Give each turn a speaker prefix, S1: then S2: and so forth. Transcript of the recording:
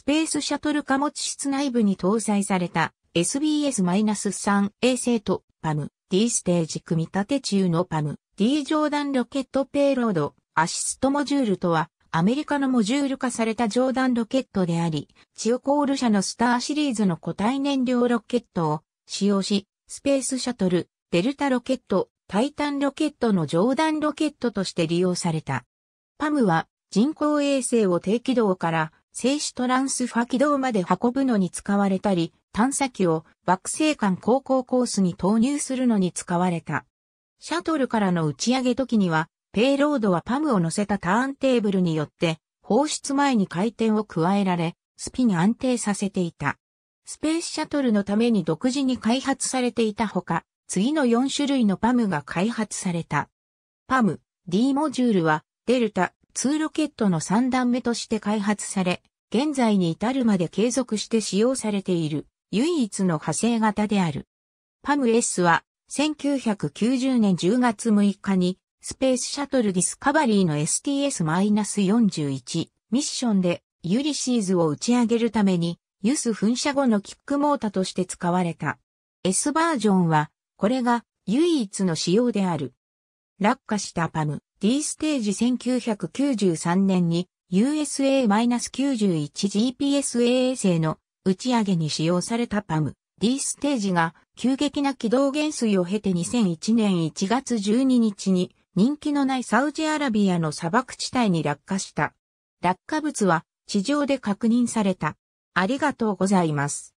S1: スペースシャトル貨物室内部に搭載された SBS-3 衛星と PAM-D ステージ組み立て中の PAM-D 上段ロケットペイロードアシストモジュールとはアメリカのモジュール化された上段ロケットであり、チオコール社のスターシリーズの固体燃料ロケットを使用し、スペースシャトル、デルタロケット、タイタンロケットの上段ロケットとして利用された。パムは人工衛星を低軌道から静止トランスファ軌道まで運ぶのに使われたり、探査機を惑星間航行コースに投入するのに使われた。シャトルからの打ち上げ時には、ペイロードはパムを乗せたターンテーブルによって、放出前に回転を加えられ、スピン安定させていた。スペースシャトルのために独自に開発されていたほか、次の4種類のパムが開発された。パム、D モジュールは、デルタ、2ロケットの3段目として開発され、現在に至るまで継続して使用されている唯一の派生型である。パム S は1990年10月6日にスペースシャトルディスカバリーの STS-41 ミッションでユリシーズを打ち上げるためにユス噴射後のキックモータとして使われた。S バージョンはこれが唯一の仕様である。落下したパム D ステージ1993年に USA-91GPS a 衛星の打ち上げに使用されたパム D ステージが急激な軌道減衰を経て2001年1月12日に人気のないサウジアラビアの砂漠地帯に落下した。落下物は地上で確認された。ありがとうございます。